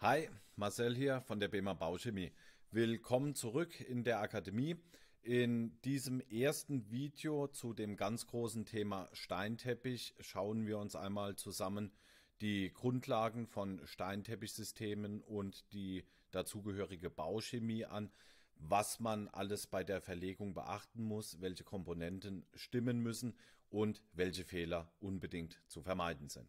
Hi, Marcel hier von der BEMA Bauchemie. Willkommen zurück in der Akademie. In diesem ersten Video zu dem ganz großen Thema Steinteppich schauen wir uns einmal zusammen die Grundlagen von Steinteppichsystemen und die dazugehörige Bauchemie an, was man alles bei der Verlegung beachten muss, welche Komponenten stimmen müssen und welche Fehler unbedingt zu vermeiden sind.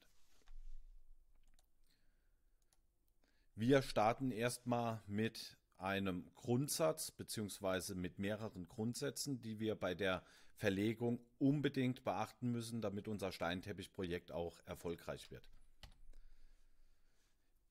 Wir starten erstmal mit einem Grundsatz bzw. mit mehreren Grundsätzen, die wir bei der Verlegung unbedingt beachten müssen, damit unser Steinteppichprojekt auch erfolgreich wird.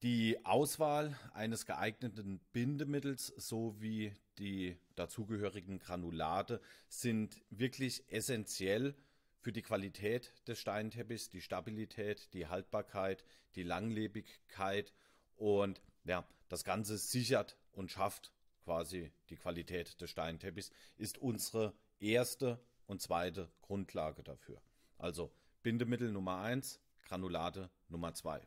Die Auswahl eines geeigneten Bindemittels sowie die dazugehörigen Granulate sind wirklich essentiell für die Qualität des Steinteppichs, die Stabilität, die Haltbarkeit, die Langlebigkeit – und ja, das Ganze sichert und schafft quasi die Qualität des Steinteppichs, ist unsere erste und zweite Grundlage dafür. Also Bindemittel Nummer 1, Granulate Nummer 2.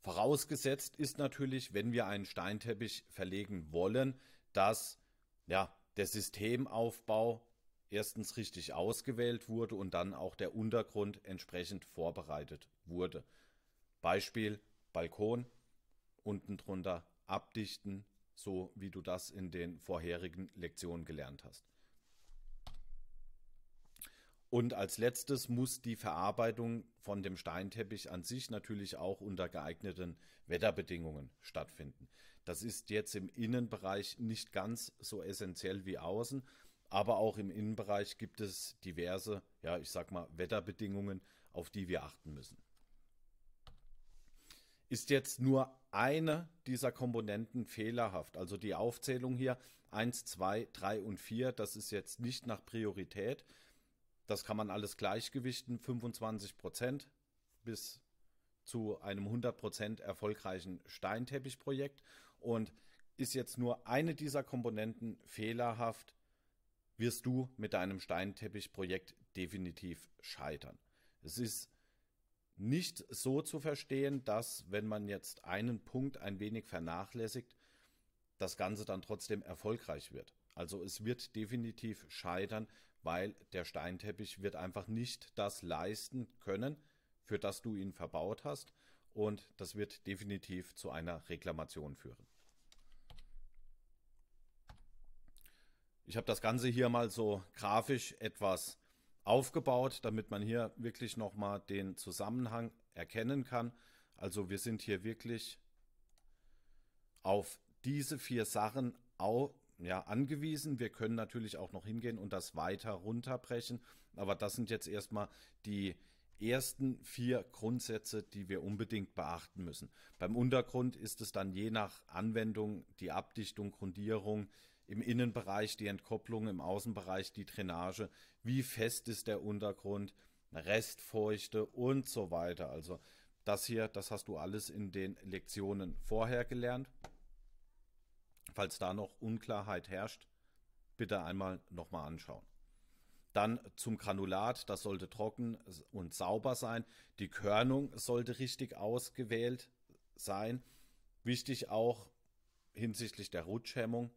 Vorausgesetzt ist natürlich, wenn wir einen Steinteppich verlegen wollen, dass ja, der Systemaufbau erstens richtig ausgewählt wurde und dann auch der Untergrund entsprechend vorbereitet wurde. Beispiel Balkon, unten drunter abdichten, so wie du das in den vorherigen Lektionen gelernt hast. Und als letztes muss die Verarbeitung von dem Steinteppich an sich natürlich auch unter geeigneten Wetterbedingungen stattfinden. Das ist jetzt im Innenbereich nicht ganz so essentiell wie außen, aber auch im Innenbereich gibt es diverse, ja, ich sag mal, Wetterbedingungen, auf die wir achten müssen ist jetzt nur eine dieser Komponenten fehlerhaft. Also die Aufzählung hier 1, 2, 3 und 4, das ist jetzt nicht nach Priorität. Das kann man alles gleichgewichten, 25 bis zu einem 100 erfolgreichen Steinteppichprojekt und ist jetzt nur eine dieser Komponenten fehlerhaft, wirst du mit deinem Steinteppichprojekt definitiv scheitern. Es ist nicht so zu verstehen, dass wenn man jetzt einen Punkt ein wenig vernachlässigt, das Ganze dann trotzdem erfolgreich wird. Also es wird definitiv scheitern, weil der Steinteppich wird einfach nicht das leisten können, für das du ihn verbaut hast. Und das wird definitiv zu einer Reklamation führen. Ich habe das Ganze hier mal so grafisch etwas aufgebaut, damit man hier wirklich nochmal den Zusammenhang erkennen kann. Also wir sind hier wirklich auf diese vier Sachen au, ja, angewiesen. Wir können natürlich auch noch hingehen und das weiter runterbrechen. Aber das sind jetzt erstmal die ersten vier Grundsätze, die wir unbedingt beachten müssen. Beim Untergrund ist es dann je nach Anwendung die Abdichtung, Grundierung, im Innenbereich die Entkopplung, im Außenbereich die Drainage, wie fest ist der Untergrund, Restfeuchte und so weiter. Also das hier, das hast du alles in den Lektionen vorher gelernt. Falls da noch Unklarheit herrscht, bitte einmal nochmal anschauen. Dann zum Granulat, das sollte trocken und sauber sein. Die Körnung sollte richtig ausgewählt sein. Wichtig auch hinsichtlich der Rutschhemmung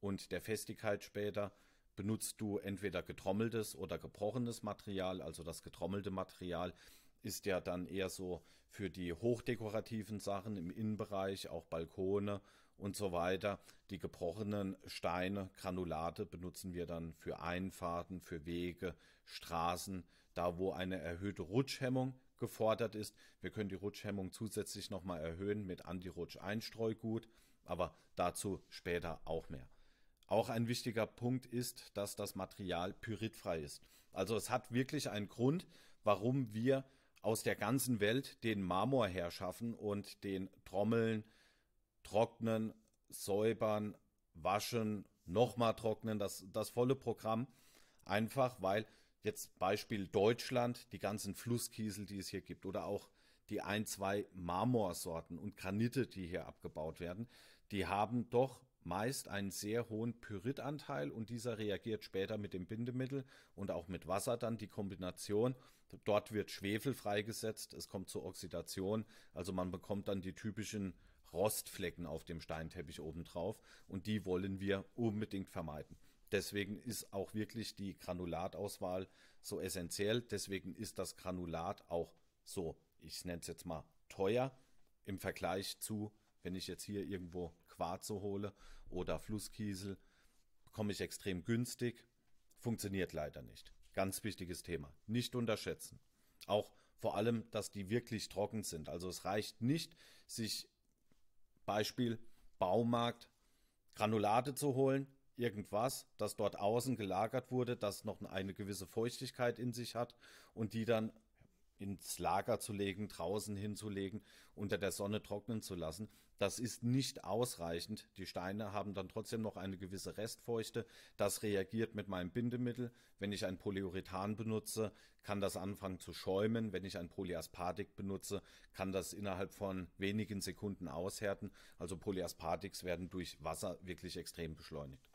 und der Festigkeit später, benutzt du entweder getrommeltes oder gebrochenes Material. Also das getrommelte Material ist ja dann eher so für die hochdekorativen Sachen im Innenbereich, auch Balkone und so weiter. Die gebrochenen Steine, Granulate benutzen wir dann für Einfahrten, für Wege, Straßen, da wo eine erhöhte Rutschhemmung gefordert ist. Wir können die Rutschhemmung zusätzlich nochmal erhöhen mit Anti-Rutsch-Einstreugut, aber dazu später auch mehr. Auch ein wichtiger Punkt ist, dass das Material pyritfrei ist. Also es hat wirklich einen Grund, warum wir aus der ganzen Welt den Marmor herschaffen und den trommeln, trocknen, säubern, waschen, nochmal trocknen, das, das volle Programm. Einfach weil jetzt Beispiel Deutschland, die ganzen Flusskiesel, die es hier gibt oder auch die ein, zwei Marmorsorten und Granite, die hier abgebaut werden, die haben doch meist einen sehr hohen Pyritanteil und dieser reagiert später mit dem Bindemittel und auch mit Wasser dann die Kombination. Dort wird Schwefel freigesetzt, es kommt zur Oxidation, also man bekommt dann die typischen Rostflecken auf dem Steinteppich obendrauf und die wollen wir unbedingt vermeiden. Deswegen ist auch wirklich die Granulatauswahl so essentiell, deswegen ist das Granulat auch so, ich nenne es jetzt mal teuer im Vergleich zu, wenn ich jetzt hier irgendwo Quarze hole oder Flusskiesel, bekomme ich extrem günstig. Funktioniert leider nicht. Ganz wichtiges Thema. Nicht unterschätzen. Auch vor allem, dass die wirklich trocken sind. Also es reicht nicht, sich Beispiel Baumarkt Granulate zu holen, irgendwas, das dort außen gelagert wurde, das noch eine gewisse Feuchtigkeit in sich hat und die dann ins Lager zu legen, draußen hinzulegen, unter der Sonne trocknen zu lassen. Das ist nicht ausreichend. Die Steine haben dann trotzdem noch eine gewisse Restfeuchte. Das reagiert mit meinem Bindemittel. Wenn ich ein Polyurethan benutze, kann das anfangen zu schäumen. Wenn ich ein Polyaspartik benutze, kann das innerhalb von wenigen Sekunden aushärten. Also Polyaspartiks werden durch Wasser wirklich extrem beschleunigt.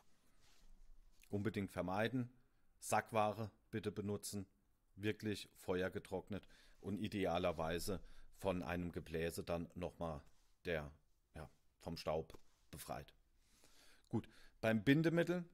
Unbedingt vermeiden. Sackware bitte benutzen wirklich feuergetrocknet und idealerweise von einem Gebläse dann nochmal der, ja, vom Staub befreit. Gut, beim Bindemittel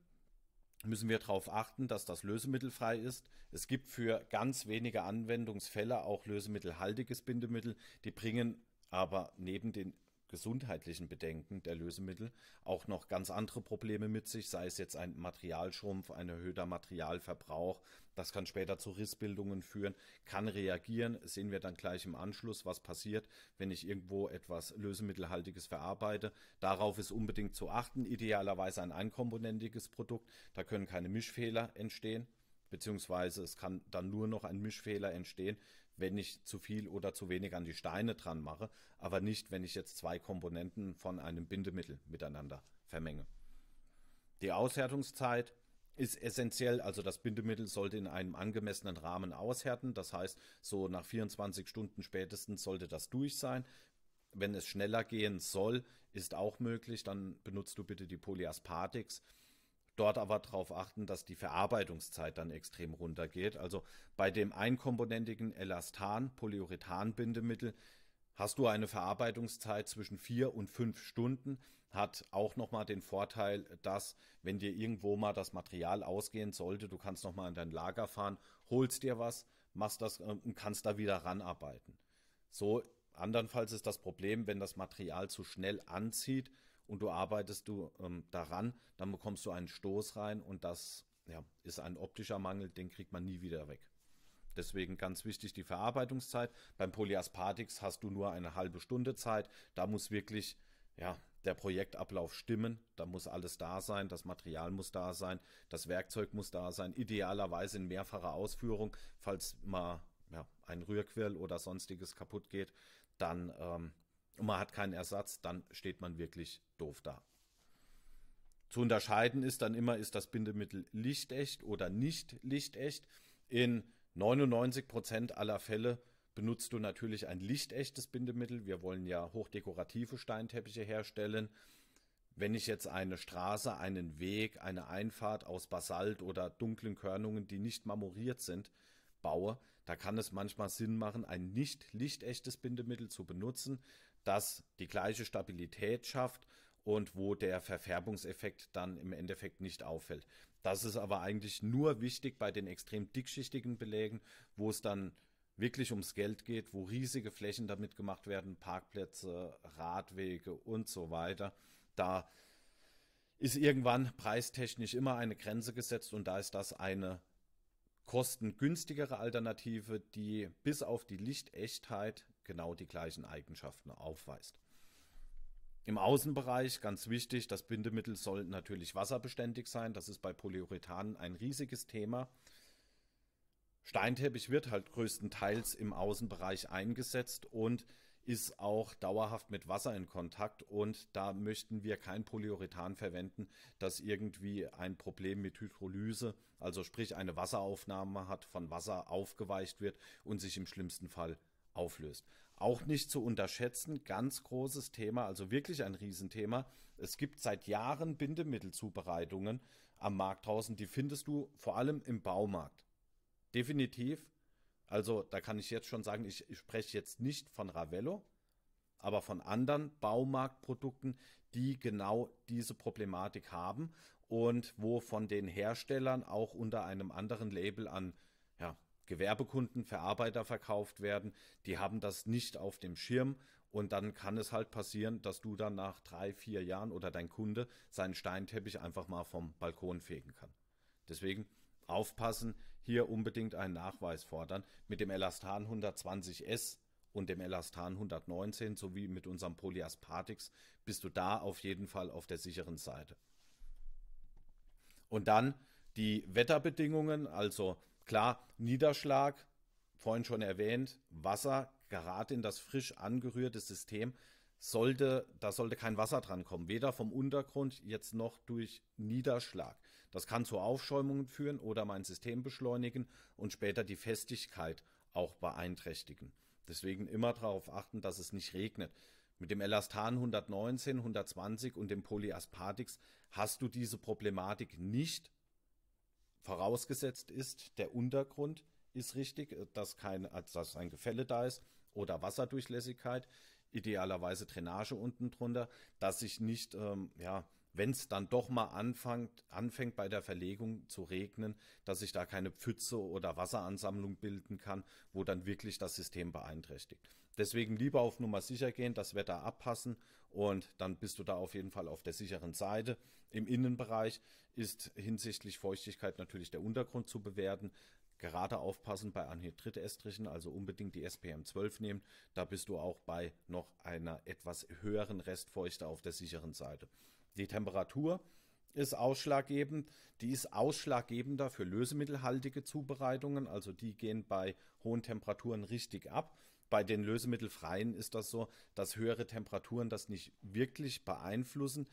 müssen wir darauf achten, dass das lösemittelfrei ist. Es gibt für ganz wenige Anwendungsfälle auch lösemittelhaltiges Bindemittel. Die bringen aber neben den gesundheitlichen Bedenken der Lösemittel auch noch ganz andere Probleme mit sich, sei es jetzt ein Materialschrumpf, ein erhöhter Materialverbrauch. Das kann später zu Rissbildungen führen, kann reagieren. Sehen wir dann gleich im Anschluss, was passiert, wenn ich irgendwo etwas Lösemittelhaltiges verarbeite. Darauf ist unbedingt zu achten. Idealerweise ein einkomponentiges Produkt. Da können keine Mischfehler entstehen beziehungsweise es kann dann nur noch ein Mischfehler entstehen, wenn ich zu viel oder zu wenig an die Steine dran mache, aber nicht, wenn ich jetzt zwei Komponenten von einem Bindemittel miteinander vermenge. Die Aushärtungszeit ist essentiell, also das Bindemittel sollte in einem angemessenen Rahmen aushärten, das heißt, so nach 24 Stunden spätestens sollte das durch sein. Wenn es schneller gehen soll, ist auch möglich, dann benutzt du bitte die Polyaspatics Dort aber darauf achten, dass die Verarbeitungszeit dann extrem runtergeht. Also bei dem einkomponentigen Elastan, Polyurethan-Bindemittel, hast du eine Verarbeitungszeit zwischen vier und fünf Stunden. Hat auch nochmal den Vorteil, dass wenn dir irgendwo mal das Material ausgehen sollte, du kannst nochmal in dein Lager fahren, holst dir was, machst das äh, und kannst da wieder ranarbeiten. So andernfalls ist das Problem, wenn das Material zu schnell anzieht, und du arbeitest du ähm, daran, dann bekommst du einen Stoß rein und das ja, ist ein optischer Mangel, den kriegt man nie wieder weg. Deswegen ganz wichtig die Verarbeitungszeit. Beim Polyaspartix hast du nur eine halbe Stunde Zeit. Da muss wirklich ja, der Projektablauf stimmen, da muss alles da sein, das Material muss da sein, das Werkzeug muss da sein, idealerweise in mehrfacher Ausführung, falls mal ja, ein Rührquirl oder sonstiges kaputt geht, dann ähm, und man hat keinen Ersatz, dann steht man wirklich doof da. Zu unterscheiden ist dann immer, ist das Bindemittel lichtecht oder nicht lichtecht. In 99% aller Fälle benutzt du natürlich ein lichtechtes Bindemittel. Wir wollen ja hochdekorative Steinteppiche herstellen. Wenn ich jetzt eine Straße, einen Weg, eine Einfahrt aus Basalt oder dunklen Körnungen, die nicht marmoriert sind, baue, da kann es manchmal Sinn machen, ein nicht lichtechtes Bindemittel zu benutzen das die gleiche Stabilität schafft und wo der Verfärbungseffekt dann im Endeffekt nicht auffällt. Das ist aber eigentlich nur wichtig bei den extrem dickschichtigen Belägen, wo es dann wirklich ums Geld geht, wo riesige Flächen damit gemacht werden, Parkplätze, Radwege und so weiter. Da ist irgendwann preistechnisch immer eine Grenze gesetzt und da ist das eine kostengünstigere Alternative, die bis auf die Lichtechtheit genau die gleichen Eigenschaften aufweist. Im Außenbereich ganz wichtig, das Bindemittel soll natürlich wasserbeständig sein. Das ist bei Polyurethanen ein riesiges Thema. Steinteppich wird halt größtenteils im Außenbereich eingesetzt und ist auch dauerhaft mit Wasser in Kontakt und da möchten wir kein Polyurethan verwenden, das irgendwie ein Problem mit Hydrolyse, also sprich eine Wasseraufnahme hat, von Wasser aufgeweicht wird und sich im schlimmsten Fall auflöst. Auch nicht zu unterschätzen, ganz großes Thema, also wirklich ein Riesenthema. Es gibt seit Jahren Bindemittelzubereitungen am Markt draußen, die findest du vor allem im Baumarkt. Definitiv. Also da kann ich jetzt schon sagen, ich, ich spreche jetzt nicht von Ravello, aber von anderen Baumarktprodukten, die genau diese Problematik haben und wo von den Herstellern auch unter einem anderen Label an Gewerbekunden, Verarbeiter verkauft werden. Die haben das nicht auf dem Schirm und dann kann es halt passieren, dass du dann nach drei, vier Jahren oder dein Kunde seinen Steinteppich einfach mal vom Balkon fegen kann. Deswegen aufpassen, hier unbedingt einen Nachweis fordern. Mit dem Elastan 120S und dem Elastan 119 sowie mit unserem Polyaspartix bist du da auf jeden Fall auf der sicheren Seite. Und dann die Wetterbedingungen, also Klar, Niederschlag, vorhin schon erwähnt, Wasser, gerade in das frisch angerührte System, sollte, da sollte kein Wasser dran kommen, weder vom Untergrund jetzt noch durch Niederschlag. Das kann zu Aufschäumungen führen oder mein System beschleunigen und später die Festigkeit auch beeinträchtigen. Deswegen immer darauf achten, dass es nicht regnet. Mit dem Elastan 119, 120 und dem Polyaspartix hast du diese Problematik nicht, Vorausgesetzt ist, der Untergrund ist richtig, äh, dass, kein, äh, dass ein Gefälle da ist oder Wasserdurchlässigkeit, idealerweise Drainage unten drunter, dass sich nicht ähm, ja, wenn es dann doch mal anfängt, anfängt bei der Verlegung zu regnen, dass sich da keine Pfütze oder Wasseransammlung bilden kann, wo dann wirklich das System beeinträchtigt. Deswegen lieber auf Nummer sicher gehen, das Wetter abpassen und dann bist du da auf jeden Fall auf der sicheren Seite. Im Innenbereich ist hinsichtlich Feuchtigkeit natürlich der Untergrund zu bewerten. Gerade aufpassen bei Anhydrit-Estrichen, also unbedingt die SPM 12 nehmen. Da bist du auch bei noch einer etwas höheren Restfeuchte auf der sicheren Seite. Die Temperatur ist ausschlaggebend. Die ist ausschlaggebender für lösemittelhaltige Zubereitungen. Also die gehen bei hohen Temperaturen richtig ab. Bei den lösemittelfreien ist das so, dass höhere Temperaturen das nicht wirklich beeinflussen.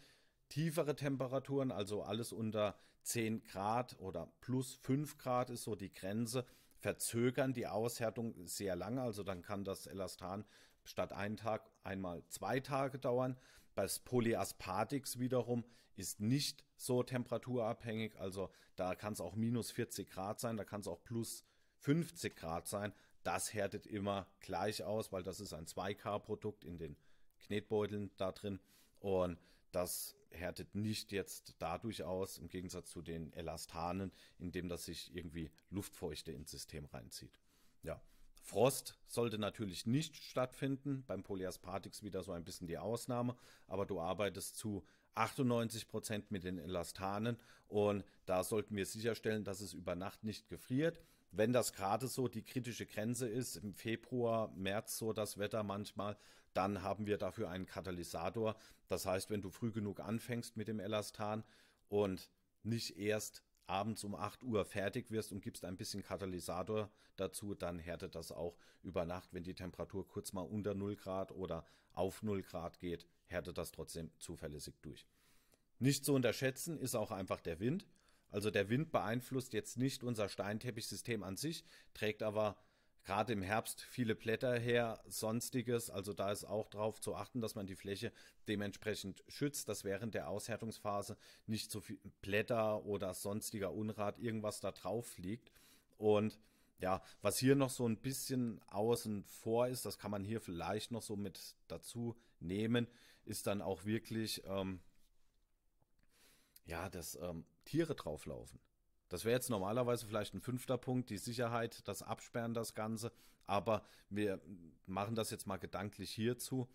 Tiefere Temperaturen, also alles unter 10 Grad oder plus 5 Grad ist so die Grenze, verzögern die Aushärtung sehr lange. Also dann kann das Elastan statt einen Tag einmal zwei Tage dauern. Das Polyaspartix wiederum ist nicht so temperaturabhängig, also da kann es auch minus 40 Grad sein, da kann es auch plus 50 Grad sein. Das härtet immer gleich aus, weil das ist ein 2K-Produkt in den Knetbeuteln da drin und das härtet nicht jetzt dadurch aus, im Gegensatz zu den Elastanen, indem das sich irgendwie Luftfeuchte ins System reinzieht. Ja, Frost sollte natürlich nicht stattfinden, beim Polyaspartix wieder so ein bisschen die Ausnahme, aber du arbeitest zu 98% Prozent mit den Elastanen und da sollten wir sicherstellen, dass es über Nacht nicht gefriert. Wenn das gerade so die kritische Grenze ist, im Februar, März so das Wetter manchmal, dann haben wir dafür einen Katalysator. Das heißt, wenn du früh genug anfängst mit dem Elastan und nicht erst abends um 8 Uhr fertig wirst und gibst ein bisschen Katalysator dazu, dann härtet das auch über Nacht, wenn die Temperatur kurz mal unter 0 Grad oder auf 0 Grad geht, härtet das trotzdem zuverlässig durch. Nicht zu unterschätzen ist auch einfach der Wind. Also der Wind beeinflusst jetzt nicht unser Steinteppichsystem an sich, trägt aber gerade im Herbst viele Blätter her, sonstiges. Also da ist auch darauf zu achten, dass man die Fläche dementsprechend schützt, dass während der Aushärtungsphase nicht so viel Blätter oder sonstiger Unrat irgendwas da drauf liegt. Und ja, was hier noch so ein bisschen außen vor ist, das kann man hier vielleicht noch so mit dazu nehmen, ist dann auch wirklich, ähm, ja, dass ähm, Tiere drauflaufen. Das wäre jetzt normalerweise vielleicht ein fünfter Punkt, die Sicherheit, das Absperren, das Ganze. Aber wir machen das jetzt mal gedanklich hierzu.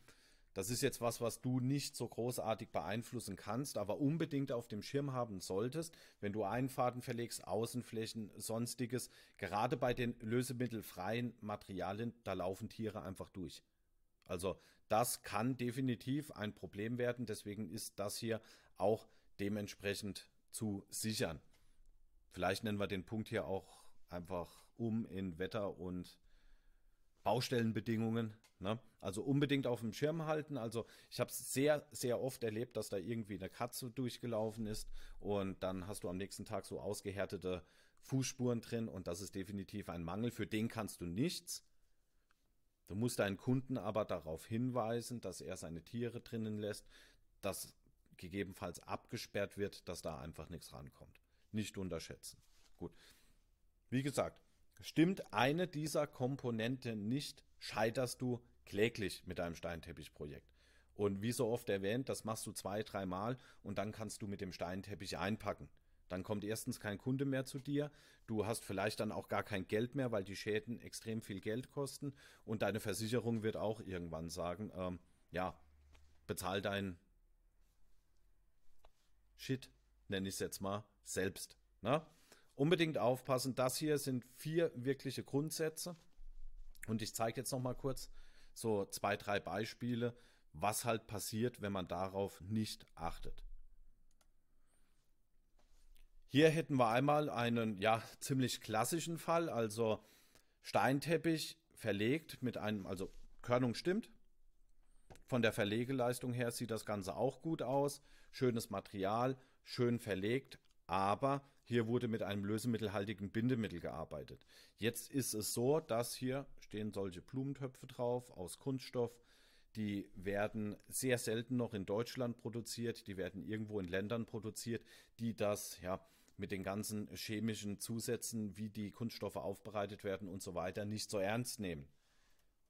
Das ist jetzt was, was du nicht so großartig beeinflussen kannst, aber unbedingt auf dem Schirm haben solltest, wenn du Einfahrten verlegst, Außenflächen, sonstiges. Gerade bei den lösemittelfreien Materialien, da laufen Tiere einfach durch. Also das kann definitiv ein Problem werden. Deswegen ist das hier auch dementsprechend zu sichern. Vielleicht nennen wir den Punkt hier auch einfach um in Wetter und Baustellenbedingungen. Ne? Also unbedingt auf dem Schirm halten. Also ich habe es sehr, sehr oft erlebt, dass da irgendwie eine Katze durchgelaufen ist und dann hast du am nächsten Tag so ausgehärtete Fußspuren drin und das ist definitiv ein Mangel. Für den kannst du nichts. Du musst deinen Kunden aber darauf hinweisen, dass er seine Tiere drinnen lässt, dass gegebenenfalls abgesperrt wird, dass da einfach nichts rankommt nicht unterschätzen. Gut. Wie gesagt, stimmt eine dieser Komponenten nicht, scheiterst du kläglich mit deinem Steinteppichprojekt. Und wie so oft erwähnt, das machst du zwei, dreimal und dann kannst du mit dem Steinteppich einpacken. Dann kommt erstens kein Kunde mehr zu dir, du hast vielleicht dann auch gar kein Geld mehr, weil die Schäden extrem viel Geld kosten und deine Versicherung wird auch irgendwann sagen, ähm, ja, bezahl dein Shit, nenne ich es jetzt mal, selbst. Ne? Unbedingt aufpassen. Das hier sind vier wirkliche Grundsätze. Und ich zeige jetzt noch mal kurz so zwei, drei Beispiele, was halt passiert, wenn man darauf nicht achtet. Hier hätten wir einmal einen ja ziemlich klassischen Fall, also Steinteppich verlegt mit einem, also Körnung stimmt. Von der Verlegeleistung her sieht das Ganze auch gut aus. Schönes Material, schön verlegt, aber hier wurde mit einem lösemittelhaltigen Bindemittel gearbeitet. Jetzt ist es so, dass hier stehen solche Blumentöpfe drauf aus Kunststoff. Die werden sehr selten noch in Deutschland produziert. Die werden irgendwo in Ländern produziert, die das ja mit den ganzen chemischen Zusätzen, wie die Kunststoffe aufbereitet werden und so weiter, nicht so ernst nehmen.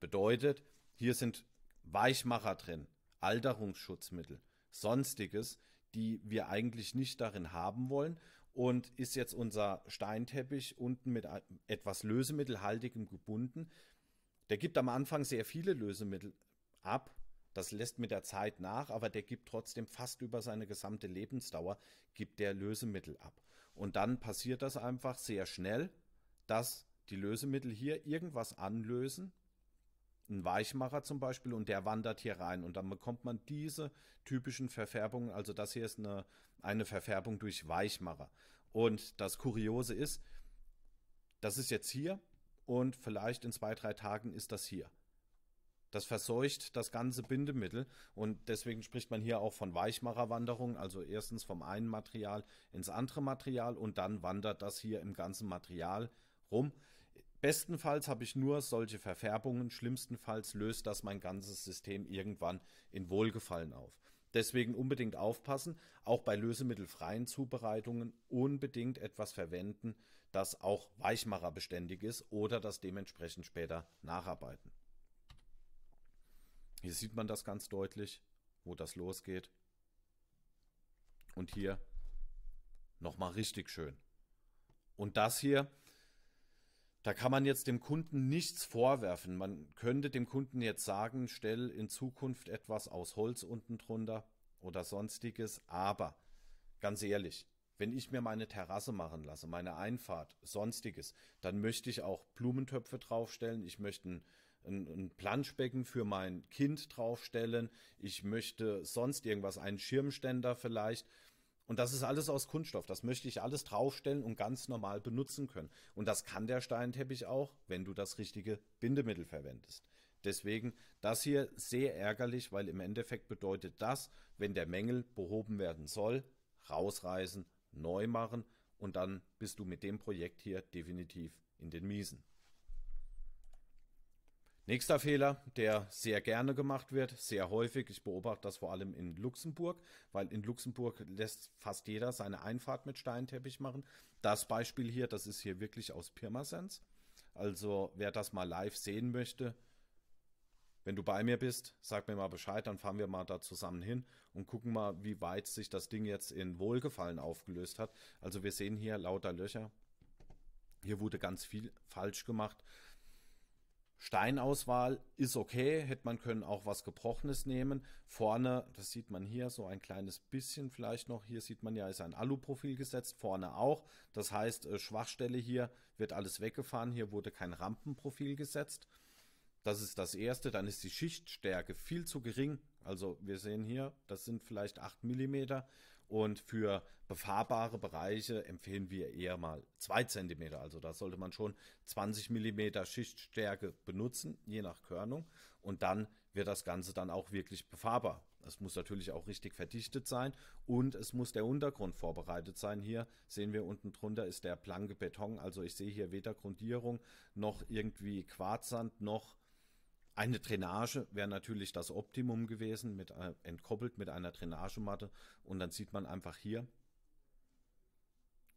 Bedeutet, hier sind Weichmacher drin, Alterungsschutzmittel, sonstiges, die wir eigentlich nicht darin haben wollen. Und ist jetzt unser Steinteppich unten mit etwas Lösemittelhaltigem gebunden. Der gibt am Anfang sehr viele Lösemittel ab. Das lässt mit der Zeit nach, aber der gibt trotzdem fast über seine gesamte Lebensdauer, gibt der Lösemittel ab. Und dann passiert das einfach sehr schnell, dass die Lösemittel hier irgendwas anlösen ein Weichmacher zum Beispiel und der wandert hier rein und dann bekommt man diese typischen Verfärbungen. Also das hier ist eine, eine Verfärbung durch Weichmacher. Und das Kuriose ist, das ist jetzt hier und vielleicht in zwei, drei Tagen ist das hier. Das verseucht das ganze Bindemittel und deswegen spricht man hier auch von Weichmacherwanderung, also erstens vom einen Material ins andere Material und dann wandert das hier im ganzen Material rum. Bestenfalls habe ich nur solche Verfärbungen, schlimmstenfalls löst das mein ganzes System irgendwann in Wohlgefallen auf. Deswegen unbedingt aufpassen, auch bei lösemittelfreien Zubereitungen unbedingt etwas verwenden, das auch weichmacherbeständig ist oder das dementsprechend später nacharbeiten. Hier sieht man das ganz deutlich, wo das losgeht. Und hier nochmal richtig schön. Und das hier da kann man jetzt dem Kunden nichts vorwerfen. Man könnte dem Kunden jetzt sagen, stell in Zukunft etwas aus Holz unten drunter oder sonstiges. Aber ganz ehrlich, wenn ich mir meine Terrasse machen lasse, meine Einfahrt, sonstiges, dann möchte ich auch Blumentöpfe draufstellen. Ich möchte ein, ein, ein Planschbecken für mein Kind draufstellen. Ich möchte sonst irgendwas, einen Schirmständer vielleicht. Und das ist alles aus Kunststoff. Das möchte ich alles draufstellen und ganz normal benutzen können. Und das kann der Steinteppich auch, wenn du das richtige Bindemittel verwendest. Deswegen das hier sehr ärgerlich, weil im Endeffekt bedeutet das, wenn der Mängel behoben werden soll, rausreißen, neu machen und dann bist du mit dem Projekt hier definitiv in den Miesen. Nächster Fehler, der sehr gerne gemacht wird, sehr häufig, ich beobachte das vor allem in Luxemburg, weil in Luxemburg lässt fast jeder seine Einfahrt mit Steinteppich machen. Das Beispiel hier, das ist hier wirklich aus Pirmasens. Also wer das mal live sehen möchte, wenn du bei mir bist, sag mir mal Bescheid, dann fahren wir mal da zusammen hin und gucken mal, wie weit sich das Ding jetzt in Wohlgefallen aufgelöst hat. Also wir sehen hier lauter Löcher. Hier wurde ganz viel falsch gemacht Steinauswahl ist okay, hätte man können auch was Gebrochenes nehmen. Vorne, das sieht man hier so ein kleines bisschen vielleicht noch. Hier sieht man ja, ist ein Aluprofil gesetzt, vorne auch. Das heißt, äh, Schwachstelle hier wird alles weggefahren. Hier wurde kein Rampenprofil gesetzt. Das ist das Erste. Dann ist die Schichtstärke viel zu gering. Also wir sehen hier, das sind vielleicht 8 mm. Und für befahrbare Bereiche empfehlen wir eher mal 2 cm. Also da sollte man schon 20 mm Schichtstärke benutzen, je nach Körnung. Und dann wird das Ganze dann auch wirklich befahrbar. Es muss natürlich auch richtig verdichtet sein und es muss der Untergrund vorbereitet sein. Hier sehen wir unten drunter ist der blanke Beton. Also ich sehe hier weder Grundierung noch irgendwie Quarzsand noch eine Drainage wäre natürlich das Optimum gewesen, mit, äh, entkoppelt mit einer Drainagematte. Und dann sieht man einfach hier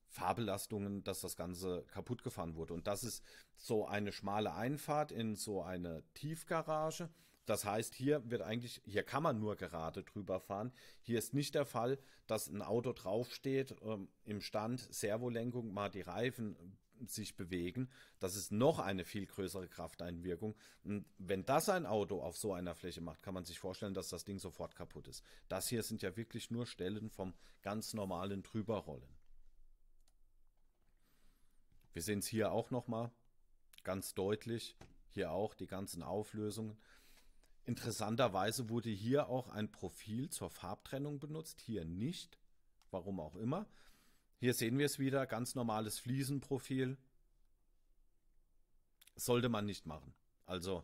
Fahrbelastungen, dass das Ganze kaputt gefahren wurde. Und das ist so eine schmale Einfahrt in so eine Tiefgarage. Das heißt, hier wird eigentlich, hier kann man nur gerade drüber fahren. Hier ist nicht der Fall, dass ein Auto draufsteht, ähm, im Stand Servolenkung, mal die Reifen sich bewegen. Das ist noch eine viel größere Krafteinwirkung. Und wenn das ein Auto auf so einer Fläche macht, kann man sich vorstellen, dass das Ding sofort kaputt ist. Das hier sind ja wirklich nur Stellen vom ganz normalen Drüberrollen. Wir sehen es hier auch nochmal ganz deutlich. Hier auch die ganzen Auflösungen. Interessanterweise wurde hier auch ein Profil zur Farbtrennung benutzt, hier nicht, warum auch immer. Hier sehen wir es wieder, ganz normales Fliesenprofil. Sollte man nicht machen. Also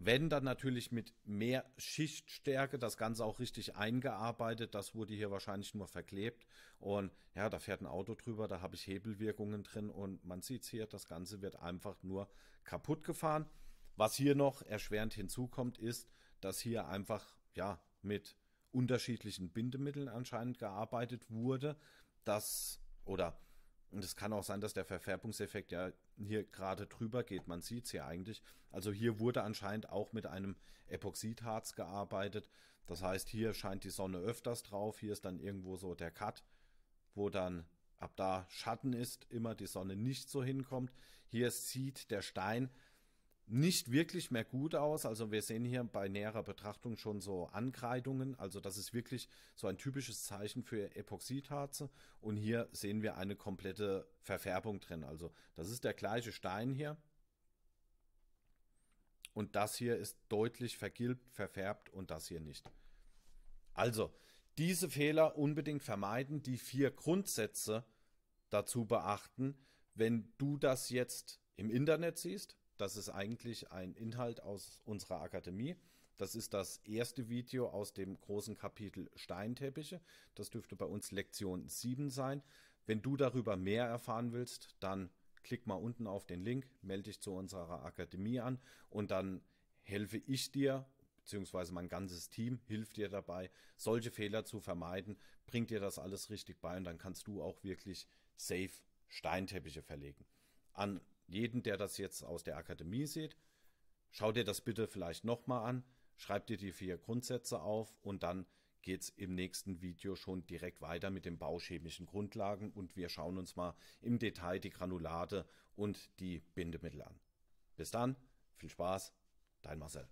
wenn dann natürlich mit mehr Schichtstärke das Ganze auch richtig eingearbeitet, das wurde hier wahrscheinlich nur verklebt. Und ja, da fährt ein Auto drüber, da habe ich Hebelwirkungen drin und man sieht es hier, das Ganze wird einfach nur kaputt gefahren. Was hier noch erschwerend hinzukommt, ist, dass hier einfach ja mit unterschiedlichen Bindemitteln anscheinend gearbeitet wurde dass, oder und es kann auch sein, dass der Verfärbungseffekt ja hier gerade drüber geht. Man sieht es ja eigentlich. Also hier wurde anscheinend auch mit einem Epoxidharz gearbeitet. Das heißt, hier scheint die Sonne öfters drauf. Hier ist dann irgendwo so der Cut, wo dann ab da Schatten ist, immer die Sonne nicht so hinkommt. Hier sieht der Stein nicht wirklich mehr gut aus. Also wir sehen hier bei näherer Betrachtung schon so Ankreidungen. Also das ist wirklich so ein typisches Zeichen für Epoxidharze. Und hier sehen wir eine komplette Verfärbung drin. Also das ist der gleiche Stein hier. Und das hier ist deutlich vergilbt, verfärbt und das hier nicht. Also diese Fehler unbedingt vermeiden, die vier Grundsätze dazu beachten, wenn du das jetzt im Internet siehst, das ist eigentlich ein Inhalt aus unserer Akademie. Das ist das erste Video aus dem großen Kapitel Steinteppiche. Das dürfte bei uns Lektion 7 sein. Wenn du darüber mehr erfahren willst, dann klick mal unten auf den Link, melde dich zu unserer Akademie an und dann helfe ich dir beziehungsweise mein ganzes Team hilft dir dabei, solche Fehler zu vermeiden, bringt dir das alles richtig bei und dann kannst du auch wirklich safe Steinteppiche verlegen. An jeden, der das jetzt aus der Akademie sieht, schau dir das bitte vielleicht nochmal an, schreib dir die vier Grundsätze auf und dann geht es im nächsten Video schon direkt weiter mit den bauchemischen Grundlagen und wir schauen uns mal im Detail die Granulate und die Bindemittel an. Bis dann, viel Spaß, dein Marcel.